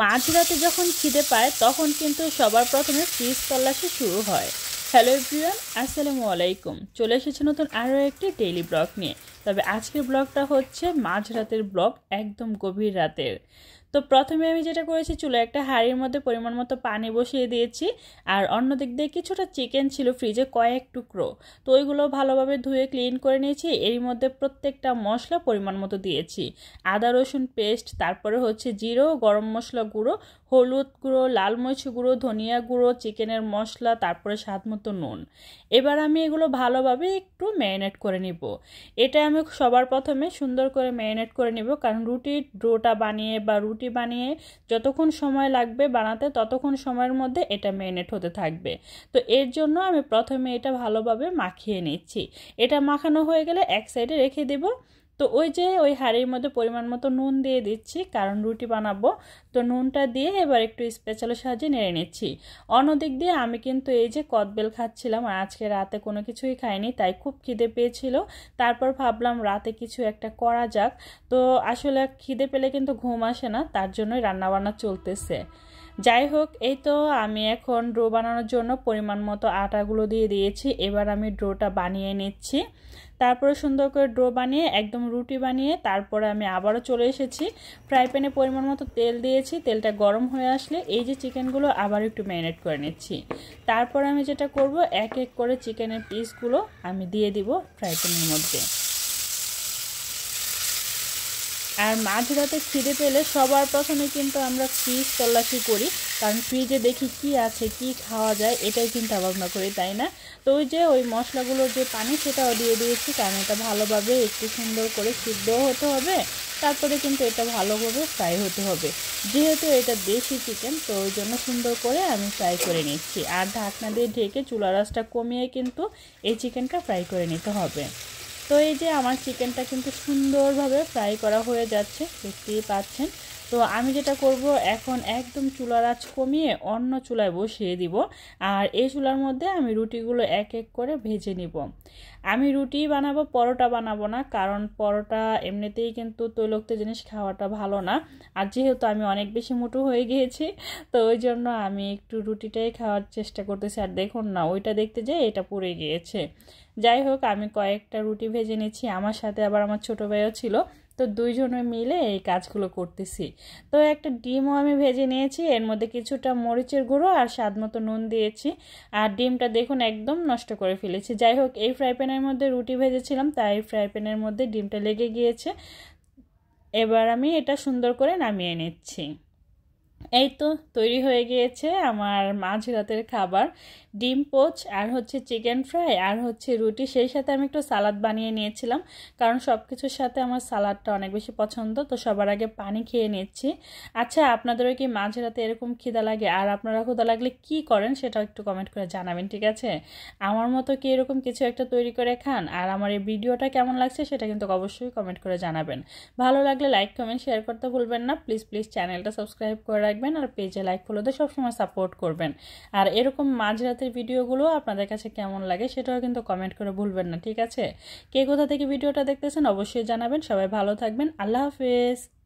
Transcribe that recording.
মাঝরাতে যখন খিদে পায় তখন কিন্তু সবার প্রথমে ফ্রিজ তল্লাশি শুরু হয় হ্যালো এভরিওয়ান আসসালামু আলাইকুম চলে এসেছে নতুন আরও একটি ডেইলি ব্লগ নিয়ে তবে আজকের ব্লগটা হচ্ছে মাঝরাতের ব্লগ একদম গভীর রাতের তো প্রথমে আমি যেটা করেছি চুলো একটা হাঁড়ির মধ্যে পরিমাণ মতো পানি বসিয়ে দিয়েছি আর অন্য দিক দিয়ে কিছুটা চিকেন ছিল ফ্রিজে কয়েক টুকরো তো ওইগুলো ভালোভাবে ধুয়ে ক্লিন করে নিয়েছি এর মধ্যে প্রত্যেকটা মশলা পরিমাণ মতো দিয়েছি আদা রসুন পেস্ট তারপরে হচ্ছে জিরো গরম মশলা গুঁড়ো হলুদ গুঁড়ো লাল মরিচ গুঁড়ো ধনিয়া গুঁড়ো চিকেনের মশলা তারপরে স্বাদ মতো নুন এবার আমি এগুলো ভালোভাবে একটু ম্যারিনেট করে নিব এটা আমি সবার প্রথমে সুন্দর করে ম্যারিনেট করে নিব কারণ রুটির ডোটা বানিয়ে বা রুটি রুটি বানিয়ে যতক্ষণ সময় লাগবে বানাতে ততক্ষণ সময়ের মধ্যে এটা ম্যারিনেট হতে থাকবে তো এর জন্য আমি প্রথমে এটা ভালোভাবে মাখিয়ে নিচ্ছি এটা মাখানো হয়ে গেলে এক সাইডে রেখে দেবো তো ওই যে ওই হাঁড়ির মধ্যে পরিমাণ মতো নুন দিয়ে দিচ্ছি কারণ রুটি বানাবো তো নুনটা দিয়ে এবার একটু স্পেশালের সাহায্যে নেড়ে নিচ্ছি অন্যদিক দিয়ে আমি কিন্তু এই যে কদবেল খাচ্ছিলাম আর আজকে রাতে কোনো কিছুই খাইনি তাই খুব খিদে পেয়েছিল তারপর ভাবলাম রাতে কিছু একটা করা যাক তো আসলে খিদে পেলে কিন্তু ঘুম আসে না তার জন্যই রান্নাবান্না চলতেছে যাই হোক এই তো আমি এখন ড্রো বানানোর জন্য পরিমাণ মতো আটাগুলো দিয়ে দিয়েছি এবার আমি ড্রোটা বানিয়ে নিচ্ছি তারপরে সুন্দর করে ড্রো বানিয়ে একদম রুটি বানিয়ে তারপরে আমি আবারও চলে এসেছি ফ্রাই প্যানে পরিমাণ মতো তেল দিয়েছি তেলটা গরম হয়ে আসলে এই যে চিকেনগুলো আবার একটু ম্যারিনেট করে নিচ্ছি তারপর আমি যেটা করব এক এক করে চিকেনের পিসগুলো আমি দিয়ে দিব ফ্রাই প্যানের মধ্যে আর মাঝরাতে রাতে খিদে পেলে সবার প্রথমে কিন্তু আমরা ফ্রিজ তল্লাশি করি কারণ ফ্রিজে দেখি কি আছে কি খাওয়া যায় এটাই চিন্তা ভাবনা করি তাই না তো ওই যে ওই মশলাগুলোর যে পানি সেটাও দিয়ে দিয়েছি কারণ এটা ভালোভাবে একটু সুন্দর করে সিদ্ধ হতে হবে তারপরে কিন্তু এটা ভালোভাবে ফ্রাই হতে হবে যেহেতু এটা দেশি চিকেন তো ওই জন্য সুন্দর করে আমি ফ্রাই করে নিচ্ছি আর ঢাকনা দিয়ে ঢেকে চুলা রাসটা কমিয়ে কিন্তু এই চিকেনটা ফ্রাই করে নিতে হবে তো এই যে আমার চিকেনটা কিন্তু সুন্দরভাবে ফ্রাই করা হয়ে যাচ্ছে দেখতেই পাচ্ছেন তো আমি যেটা করব এখন একদম চুলার আঁচ কমিয়ে অন্য চুলায় বসিয়ে দিব আর এই চুলার মধ্যে আমি রুটিগুলো এক এক করে ভেজে নিব আমি রুটি বানাবো পরোটা বানাবো না কারণ পরোটা এমনিতেই কিন্তু তৈলক্ত জিনিস খাওয়াটা ভালো না আর যেহেতু আমি অনেক বেশি মোটো হয়ে গিয়েছি তো ওই জন্য আমি একটু রুটিটাই খাওয়ার চেষ্টা করতেছি আর দেখুন না ওইটা দেখতে যে এটা পুড়ে গিয়েছে যাই হোক আমি কয়েকটা রুটি ভেজে নিচ্ছি আমার সাথে আবার আমার ছোটো ভাইও ছিল তো দুইজনে মিলে এই কাজগুলো করতেছি তো একটা ডিমও আমি ভেজে নিয়েছি এর মধ্যে কিছুটা মরিচের গুঁড়ো আর স্বাদ মতো নুন দিয়েছি আর ডিমটা দেখুন একদম নষ্ট করে ফেলেছি যাই হোক এই ফ্রাই প্যানের মধ্যে রুটি ভেজেছিলাম তাই ফ্রাই প্যানের মধ্যে ডিমটা লেগে গিয়েছে এবার আমি এটা সুন্দর করে নামিয়ে নিচ্ছি এই তো তৈরি হয়ে গিয়েছে আমার মাঝ রাতের খাবার ডিম পোচ আর হচ্ছে চিকেন ফ্রাই আর হচ্ছে রুটি সেই সাথে আমি একটু সালাদ বানিয়ে নিয়েছিলাম কারণ সব কিছুর সাথে আমার সালাদটা অনেক বেশি পছন্দ তো সবার আগে পানি খেয়ে নিচ্ছি আচ্ছা আপনাদেরও কি মাঝ রাতে এরকম খিদা লাগে আর আপনারা খুদা লাগলে কি করেন সেটাও একটু কমেন্ট করে জানাবেন ঠিক আছে আমার মতো কি এরকম কিছু একটা তৈরি করে খান আর আমার এই ভিডিওটা কেমন লাগছে সেটা কিন্তু অবশ্যই কমেন্ট করে জানাবেন ভালো লাগলে লাইক কমেন্ট শেয়ার করতে ভুলবেন না প্লিজ প্লিজ চ্যানেলটা সাবস্ক্রাইব করে রাখবেন আর পেজে লাইক ফলোতে সবসময় সাপোর্ট করবেন আর এরকম মাঝরাতের ভিডিওগুলো আপনাদের কাছে কেমন লাগে সেটাও কিন্তু কমেন্ট করে ভুলবেন না ঠিক আছে কে কোথা থেকে ভিডিওটা দেখতেছেন অবশ্যই জানাবেন সবাই ভালো থাকবেন আল্লাহ হাফেজ